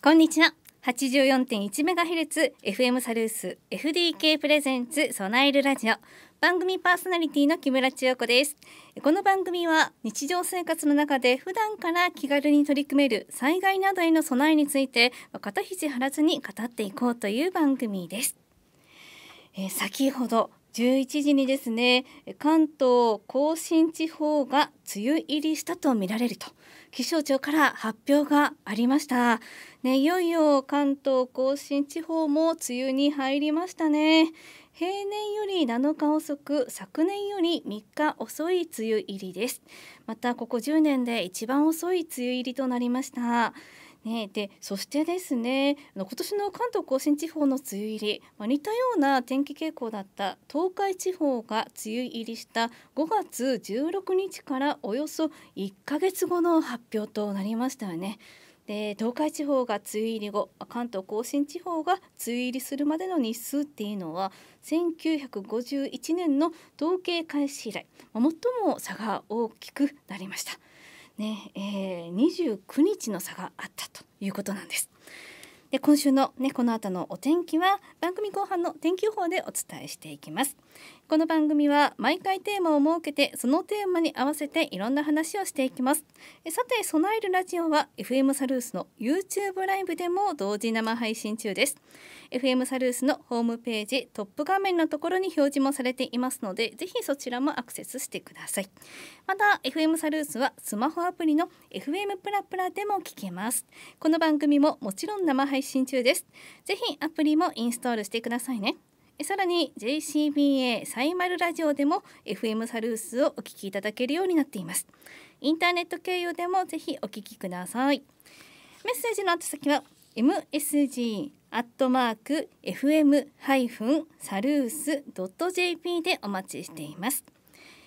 こんにちは。八十四点一メガヘルツ FM サルース FDK プレゼンツソナイルラジオ番組パーソナリティの木村千代子ですこの番組は日常生活の中で普段から気軽に取り組める災害などへの備えについて肩肘張らずに語っていこうという番組です、えー、先ほど十一時にですね関東甲信地方が梅雨入りしたとみられると気象庁から発表がありましたね、いよいよ関東甲信地方も梅雨に入りましたね平年より7日遅く昨年より3日遅い梅雨入りですまたここ10年で一番遅い梅雨入りとなりましたね、でそしてですね今年の関東甲信地方の梅雨入り、まあ、似たような天気傾向だった東海地方が梅雨入りした5月16日からおよそ1ヶ月後の発表となりましたよね。で東海地方が梅雨入り後関東甲信地方が梅雨入りするまでの日数っていうのは1951年の統計開始以来最も差が大きくなりました。ねえー、29日の差があったということなんです。で今週の、ね、この後のお天気は番組後半の天気予報でお伝えしていきます。この番組は毎回テーマを設けてそのテーマに合わせていろんな話をしていきますえさて「備えるラジオは」FM サルースの YouTube ライブでも同時生配信中です FM サルースのホームページトップ画面のところに表示もされていますのでぜひそちらもアクセスしてくださいまた FM サルースはスマホアプリの FM プラプラでも聞けますこの番組ももちろん生配信中ですぜひアプリもインストールしてくださいねさらに JCBA サイマルラジオでも FM サルースをお聞きいただけるようになっていますインターネット経由でもぜひお聞きくださいメッセージの宛先は msg アットマーク fm ハイフンサルースドット jp でお待ちしています。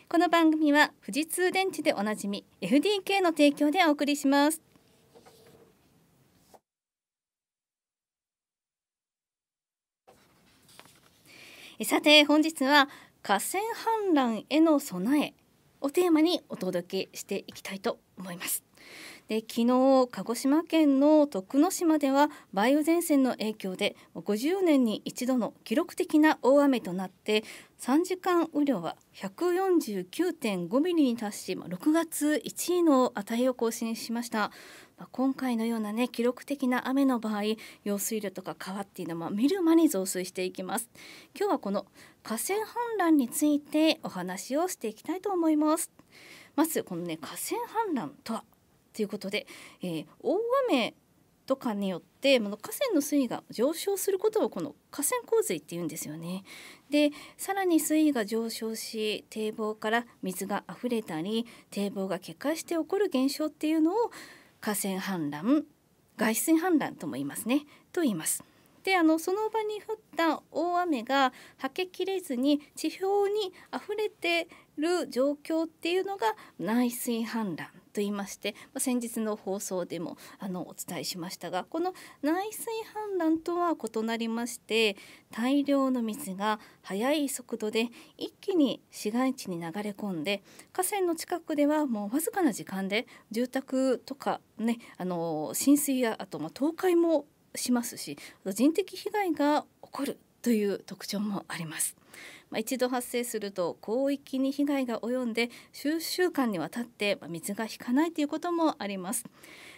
この番組は富士通電池でおなじみ FDK の提供でお送りします。さて本日は河川氾濫への備えをテーマにお届けしていきたいと思いますで昨日鹿児島県の徳之島では梅雨前線の影響で50年に一度の記録的な大雨となって3時間雨量は149.5ミリに達し6月1位の値を更新しましたま今回のような、ね、記録的な雨の場合用水路とか川っていうのは見る間に増水していきます今日はこの河川氾濫についてお話をしていきたいと思いますまずこの、ね、河川氾濫とはということで、えー、大雨とかによってこの河川の水位が上昇することをこの河川洪水って言うんですよね。でさらに水位が上昇し堤防から水が溢れたり堤防が決壊して起こる現象っていうのを河川氾濫外水氾濫とも言いますねと言います。であのその場に降った大雨がはけきれずに地表にあふれてる状況っていうのが内水氾濫と言いまして、先日の放送でもあのお伝えしましたがこの内水氾濫とは異なりまして大量の水が速い速度で一気に市街地に流れ込んで河川の近くではもうわずかな時間で住宅とか、ね、あの浸水やあとま倒壊もしますし人的被害が起こるという特徴もあります。まあ、一度発生すると広域に被害が及んで数週間にわたって水が引かないということもあります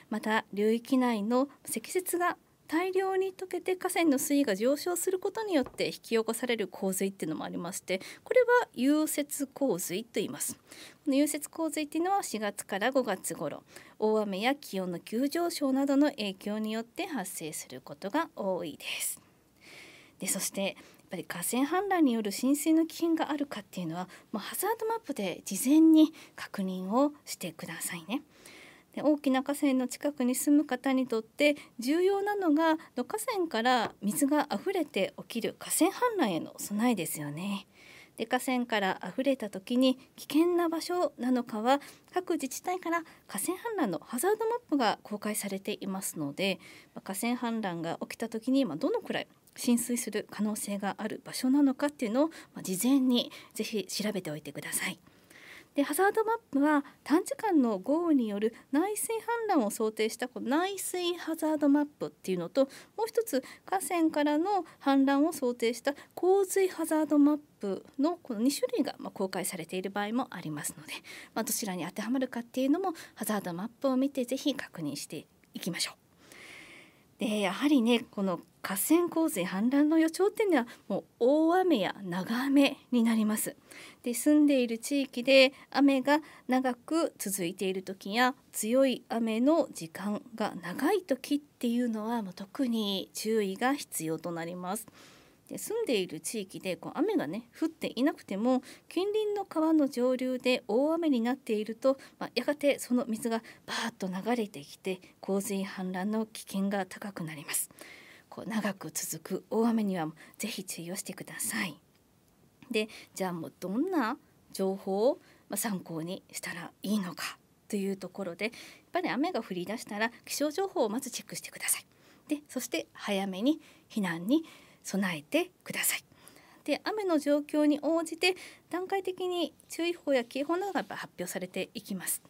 また流域内の積雪が大量に溶けて河川の水位が上昇することによって引き起こされる洪水っていうのもありましてこれは融雪洪水と言いますこの融雪洪水っていうのは4月から5月頃大雨や気温の急上昇などの影響によって発生することが多いですでそしてぱり河川氾濫による浸水の危険があるかっていうのはもうハザードマップで事前に確認をしてくださいね。で大きな河川の近くに住む方にとって重要なのが河川から水があふれて起きる河川氾濫への備えですよね。出河川から溢れた時に危険な場所なのかは各自治体から河川氾濫のハザードマップが公開されていますので河川氾濫が起きた時にどのくらい浸水する可能性がある場所なのかっていうのを事前にぜひ調べておいてください。でハザードマップは短時間の豪雨による内水氾濫を想定したこの内水ハザードマップっていうのともう一つ河川からの氾濫を想定した洪水ハザードマップのこの2種類が公開されている場合もありますので、まあ、どちらに当てはまるかっていうのもハザードマップを見てぜひ確認していきましょう。でやはりねこの河川洪水氾濫の予兆っていうのはもう大雨や長雨になりますで住んでいる地域で雨が長く続いている時や強い雨の時間が長い時っていうのはもう特に注意が必要となります。で住んでいる地域でこう雨がね降っていなくても近隣の川の上流で大雨になっていると、まあ、やがてその水がバーッと流れてきて洪水氾濫の危険が高くなります。こう長く続く大雨にはぜひ注意をしてください。でじゃあもうどんな情報をまあ、参考にしたらいいのかというところでやっぱり雨が降り出したら気象情報をまずチェックしてください。でそして早めに避難に備えてください。で雨の状況に応じて段階的に注意報や警報などが発表されていきます。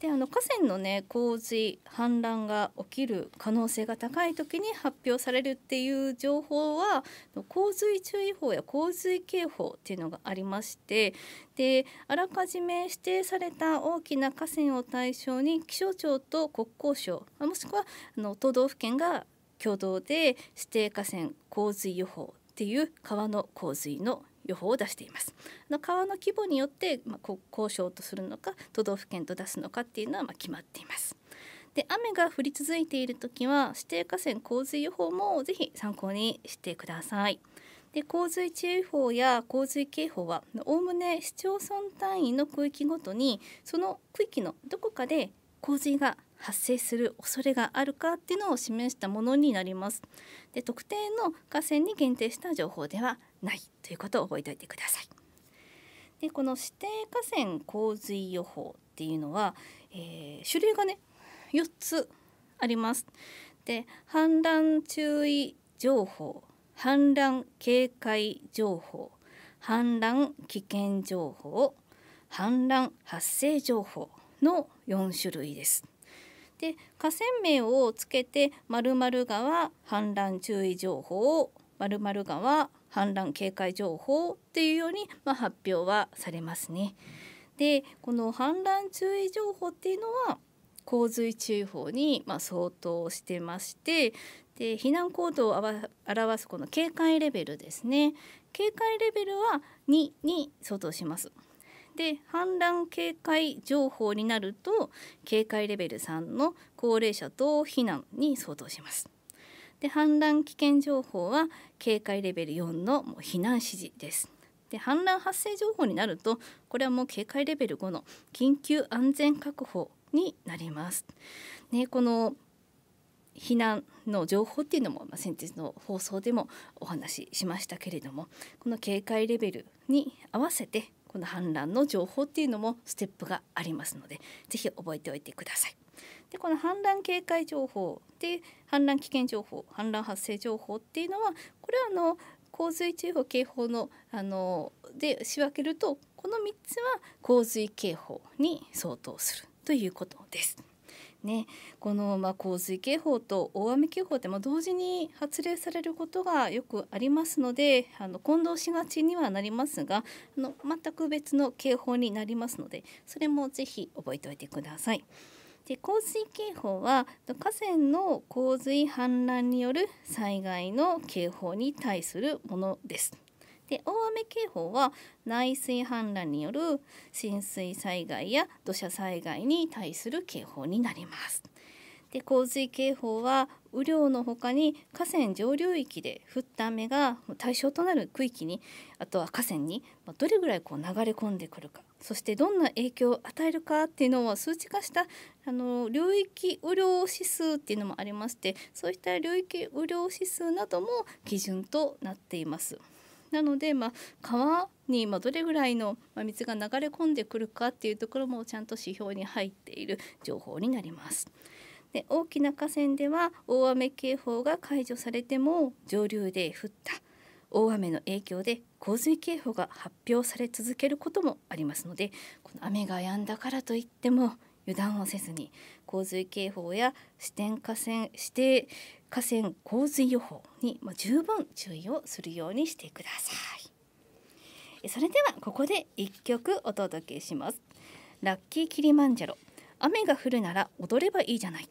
であの河川のね洪水氾濫が起きる可能性が高い時に発表されるっていう情報は洪水注意報や洪水警報っていうのがありましてであらかじめ指定された大きな河川を対象に気象庁と国交省もしくはあの都道府県が共同で指定河川洪水予報っていう川の洪水の予報を出しています。の川の規模によって、まあ、交渉とするのか都道府県と出すのかっていうのはまあ決まっています。で雨が降り続いている時は指定河川洪水予報もぜひ参考にしてください。で洪水注意報や洪水警報はおおむね市町村単位の区域ごとにその区域のどこかで洪水が発生する恐れがあるかっていうのを示したものになります。で特定の河川に限定した情報ではないということを覚えておいてください。でこの指定河川洪水予報っていうのは、えー、種類がね4つあります。で氾濫注意情報氾濫警戒情報氾濫危険情報氾濫発生情報の4種類です。で河川名をつけて〇〇川氾濫注意情報〇〇川氾濫警戒情報っていうように、まあ、発表はされますね。でこの氾濫注意情報っていうのは洪水注意報にま相当してましてで避難行動を表すこの警戒レベルですね警戒レベルは2に相当します。で氾濫警戒情報になると警戒レベル3の高齢者等避難に相当します。で氾濫危険情報は警戒レベル4のもう避難指示です。で氾濫発生情報になるとこれはもう警戒レベル5の緊急安全確保になります。ね、この避難の情報っていうのも、まあ、先日の放送でもお話ししましたけれどもこの警戒レベルに合わせてこの氾濫の情報っていうのもステップがありますので是非覚えておいてください。でこの氾濫警戒情報で氾濫危険情報氾濫発生情報っていうのはこれはあの洪水注意報警報のあので仕分けるとこの3つは洪水警報に相当するということです。ね、このま洪水警報と大雨警報って同時に発令されることがよくありますのであの混同しがちにはなりますがあの全く別の警報になりますのでそれもぜひ覚えておいてください。で洪水警報は河川の洪水氾濫による災害の警報に対するものです。で大雨警報は内水氾濫による浸水災害や土砂災害に対する警報になります。で洪水警報は雨量のほかに河川上流域で降った雨が対象となる区域にあとは河川にどれぐらいこう流れ込んでくるかそしてどんな影響を与えるかっていうのを数値化したあの領域雨量指数っていうのもありましてそういった領域雨量指数なども基準となっています。なので、まあ、川にどれぐらいの水が流れ込んでくるかっていうところもちゃんと指標に入っている情報になります。で大きな河川では大雨警報が解除されても上流で降った大雨の影響で洪水警報が発表され続けることもありますのでこの雨が止んだからといっても油断をせずに洪水警報や支点河川指定河川洪水予報にま十分注意をするようにしてくださいそれではここで一曲お届けしますラッキーキリマンジャロ雨が降るなら踊ればいいじゃない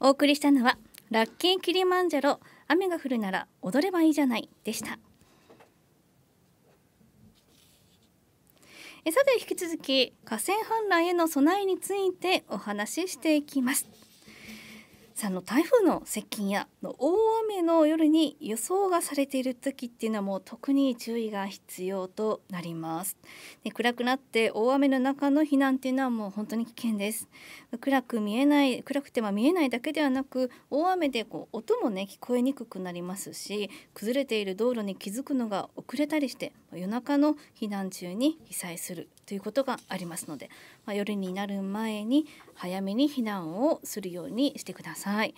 お送りしたのはラッキーキリマンジャロ雨が降るなら踊ればいいじゃないでしたえさて引き続き河川氾濫への備えについてお話ししていきますさんの台風の接近や大雨の夜に予想がされている時っていうのはもう特に注意が必要となりますで暗くなって大雨の中の避難っていうのはもう本当に危険です暗く見えない暗くても見えないだけではなく大雨でこう音もね聞こえにくくなりますし崩れている道路に気づくのが遅れたりして夜中の避難中に被災するということがありますので、まあ、夜になる前に早めに避難をするようにしてください。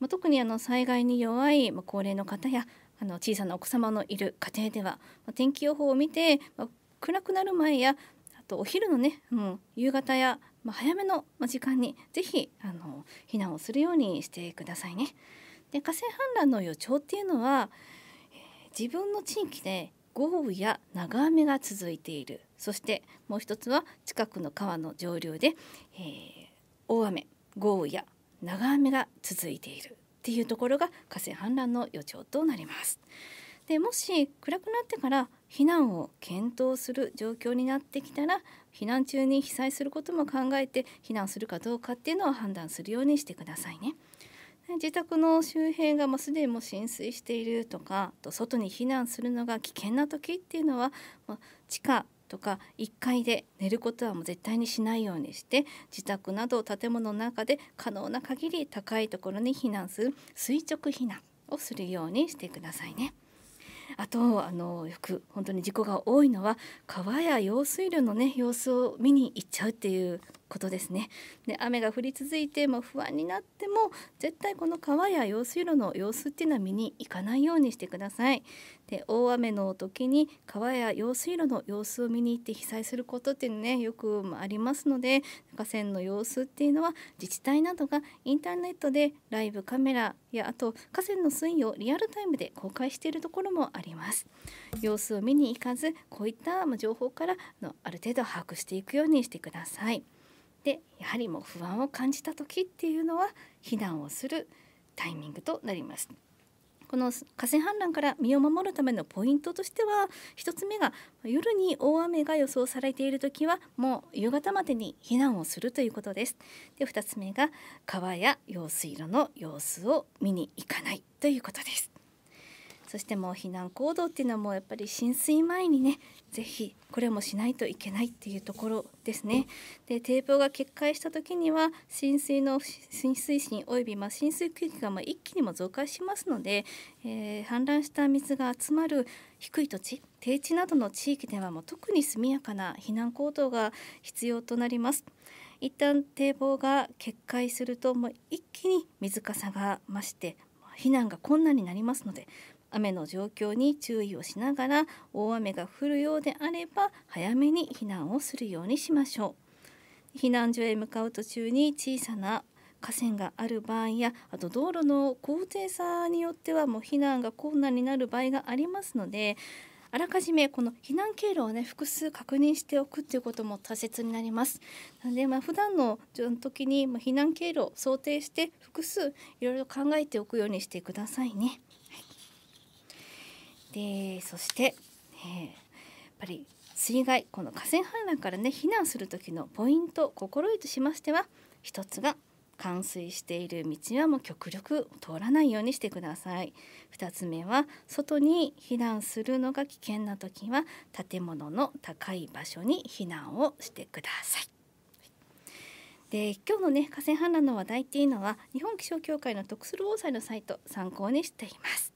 まあ、特にあの災害に弱い、まあ、高齢の方やあの小さなお子様のいる家庭では、まあ、天気予報を見て、まあ、暗くなる前やあとお昼のね、うん、夕方や、まあ、早めの時間にぜひあの避難をするようにしてくださいね。で河川氾濫の予兆っていうのは、え自分の地域で豪雨や長雨が続いているそしてもう一つは近くの川の上流で、えー、大雨豪雨や長雨が続いているっていうところが河川氾濫の予兆となります。でもし暗くなってから避難を検討する状況になってきたら避難中に被災することも考えて避難するかどうかっていうのを判断するようにしてくださいね。自宅の周辺がもうすでにも浸水しているとかと外に避難するのが危険な時っていうのは、ま地下とか1階で寝ることはもう絶対にしないようにして自宅など建物の中で可能な限り高いところに避難する垂直避難をするようにしてくださいね。あとあのよく本当に事故が多いのは川や用水路のね様子を見に行っちゃうっていうことですね。で雨が降り続いても不安になっても絶対この川や用水路の様子っていうのは見に行かないようにしてください。で大雨の時に川や用水路の様子を見に行って被災することっていうのねよくありますので河川の様子っていうのは自治体などがインターネットでライブカメラやあと河川の水位をリアルタイムで公開しているところもあります。様子を見に行かずこういった情報からある程度把握していくようにしてください。でやはりもう不安を感じた時っていうのは避難をするタイミングとなります。この河川氾濫から身を守るためのポイントとしては一つ目が夜に大雨が予想されている時はもう夕方までに避難をするということです。で2つ目が川や用水路の様子を見に行かないということです。そしてもう避難行動っていうのはもうやっぱり浸水前にね是非これもしないといけないっていうところですね。で堤防が決壊した時には浸水の浸水深及びま浸水区域がま一気にも増加しますので、えー、氾濫した水が集まる低い土地低地などの地域ではもう特に速やかな避難行動が必要となります。一旦堤防が決壊するともう一気に水かさが増して避難が困難になりますので雨の状況に注意をしながら大雨が降るようであれば早めに避難をするようにしましょう避難所へ向かう途中に小さな河川がある場合やあと道路の高低差によってはもう避難が困難になる場合がありますのであらかじめこの避難経路をね複数確認しておくっていうことも大切になります。なのでまあ普段の時に避難経路を想定して複数いろいろ考えておくようにしてくださいね。でそして、えー、やっぱり水害この河川氾濫からね避難する時のポイント心得としましては一つが冠水している道はもう極力通らないようにしてください2つ目は外に避難するのが危険な時は建物の高い場所に避難をしてくださいで今日のね河川氾濫の話題っていうのは日本気象協会の特する防災のサイト参考にしています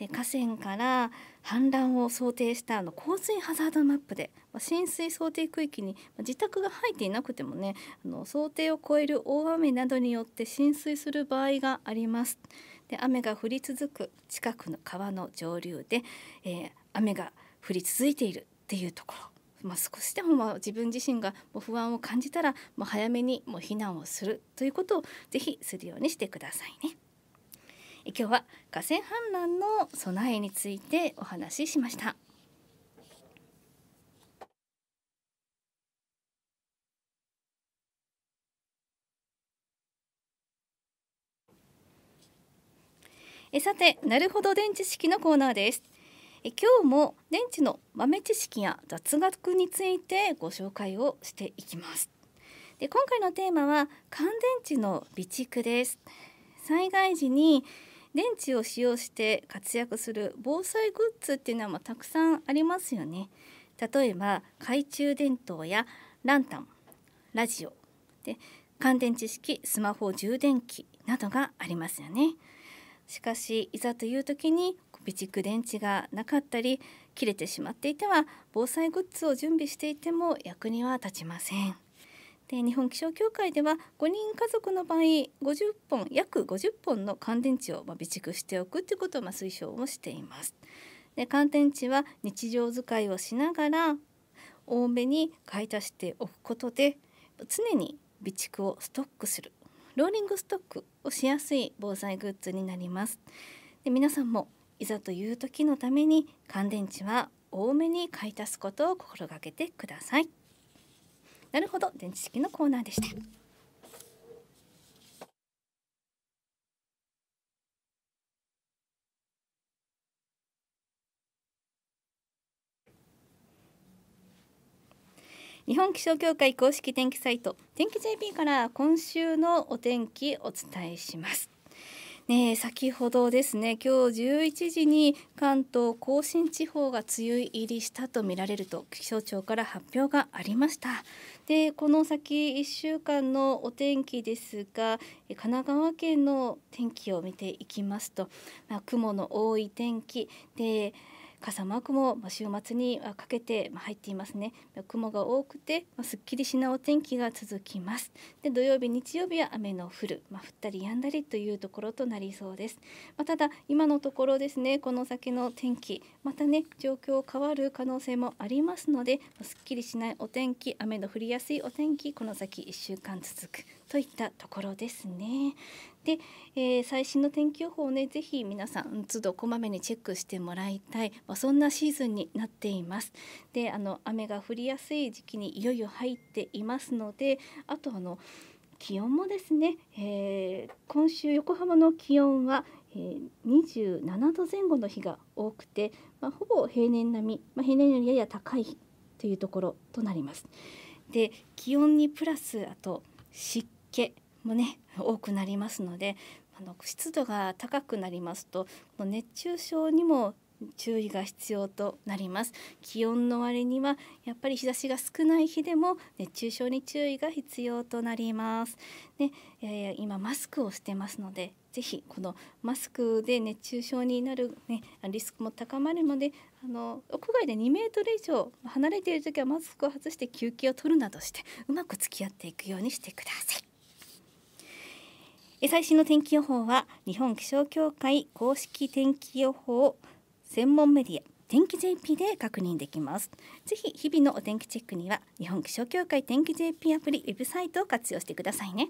で河川から氾濫を想定したあの洪水ハザードマップで、まあ、浸水想定区域に、まあ、自宅が入っていなくてもねあの想定を超える大雨などによって浸水する場合があります。で雨が降り続く近くの川の上流で、えー、雨が降り続いているっていうところ。まあ、少しでもまあ自分自身がもう不安を感じたらもう早めにもう避難をするということをぜひするようにしてくださいね。今日は河川氾濫の備えについてお話ししました。えさてなるほど電池式のコーナーですえ今日も電池の豆知識や雑学についてご紹介をしていきますで今回のテーマは乾電池の備蓄です災害時に電池を使用して活躍する防災グッズっていうのはたくさんありますよね。例えば懐中電灯やランタンラジオで乾電池式スマホ充電器などがありますよね。しかしいざという時に備蓄電池がなかったり切れてしまっていては防災グッズを準備していても役には立ちません。で日本気象協会では5人家族の場合50本約50本の乾電池をま備蓄しておくということをま推奨をしています。で乾電池は日常使いをしながら多めに買い足しておくことで常に備蓄をストックするローリングストックをしやすい防災グッズになりますで皆さんもいざという時のために乾電池は多めに買い足すことを心がけてください。なるほど電池式のコーナーでした。日本気象協会公式天気サイト天気 JP から今週のお天気お伝えしますね、先ほどですね今日11時に関東甲信地方が梅雨入りしたとみられると気象庁から発表がありましたでこの先1週間のお天気ですが神奈川県の天気を見ていきますと、まあ、雲の多い天気で傘マークも週末にかけて入っていますね雲が多くてすっきりしないお天気が続きますで土曜日日曜日は雨の降る、まあ、降ったり止んだりというところとなりそうです、まあ、ただ今のところですねこの先の天気またね状況変わる可能性もありますのですっきりしないお天気雨の降りやすいお天気この先1週間続くといったところですねで、えー、最新の天気予報をねぜひ皆さん都度こまめにチェックしてもらいたい、まあ、そんなシーズンになっていますであの雨が降りやすい時期にいよいよ入っていますのであとあの気温もですね、えー、今週横浜の気温はえ27度前後の日が多くて、まあ、ほぼ平年並み、まあ、平年よりやや高いというところとなります。で気温にプラスあと湿気もね多くなりますのであの湿度が高くなりますと熱中症にも注意が必要となります気温の割にはやっぱり日差しが少ない日でも熱中症に注意が必要となりますで、えー、今マスクをしてますのでぜひこのマスクで熱中症になる、ね、リスクも高まるのであの屋外で2メートル以上離れている時はマスクを外して休憩を取るなどしてうまく付き合っていくようにしてください。最新の天気予報は日本気象協会公式天気予報専門メディア天気 JP で確認できますぜひ日々のお天気チェックには日本気象協会天気 JP アプリウェブサイトを活用してくださいね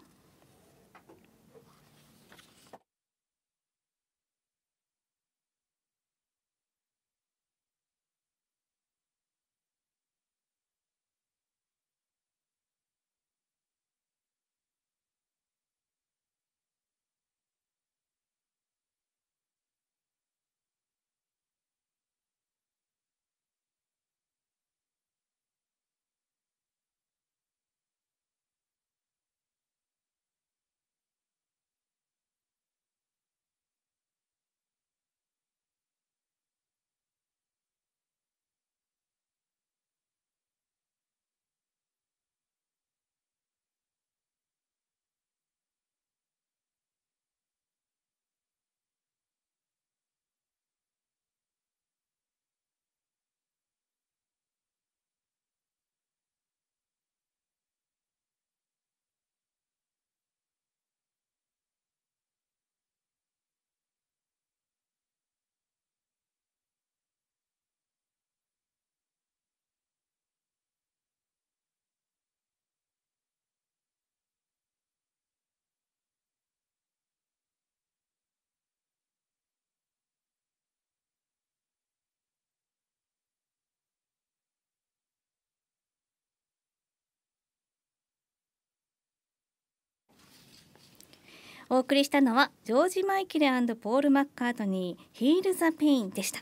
お送りしたのはジョージ・マイケルポール・マッカートニー「ヒール・ザ・ペイン」でした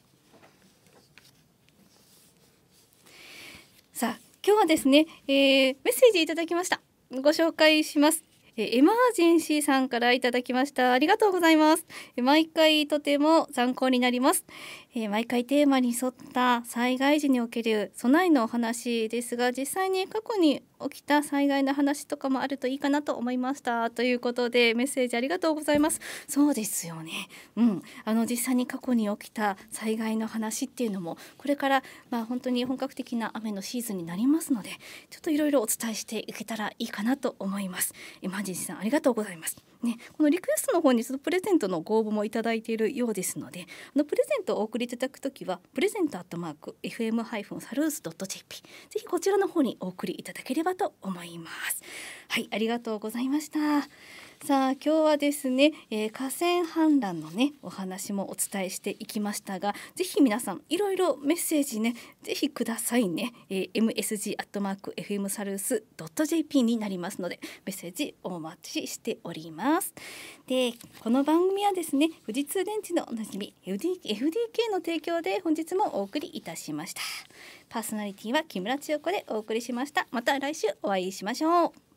さあ今日はですね、えー、メッセージいただきましたご紹介しますえエマージェンシーさんからいただきました。ありがとうございます。毎回とても参考になります。え毎回テーマに沿った災害時における備えのお話ですが、実際に過去に起きた災害の話とかもあるといいかなと思いましたということでメッセージありがとうございますそうですよねうんあの実際に過去に起きた災害の話っていうのもこれからまあ本当に本格的な雨のシーズンになりますのでちょっといろいろお伝えしていけたらいいかなと思いますマンジンさんありがとうございますね、このリクエストの方にそのプレゼントのご応募もいただいているようですのであのプレゼントをお送りいただくときはプレゼントアットマーク fm-salus.jp ぜひこちらの方にお送りいただければと思います。はいありがとうございましたさあ今日はですね、えー、河川氾濫のねお話もお伝えしていきましたがぜひ皆さんいろいろメッセージねぜひくださいね、えー、msg アットマーク fm サルス .jp になりますのでメッセージお待ちしておりますでこの番組はですね富士通電池のおなじみ FD FDK の提供で本日もお送りいたしましたパーソナリティは木村千代子でお送りしましたまた来週お会いしましょう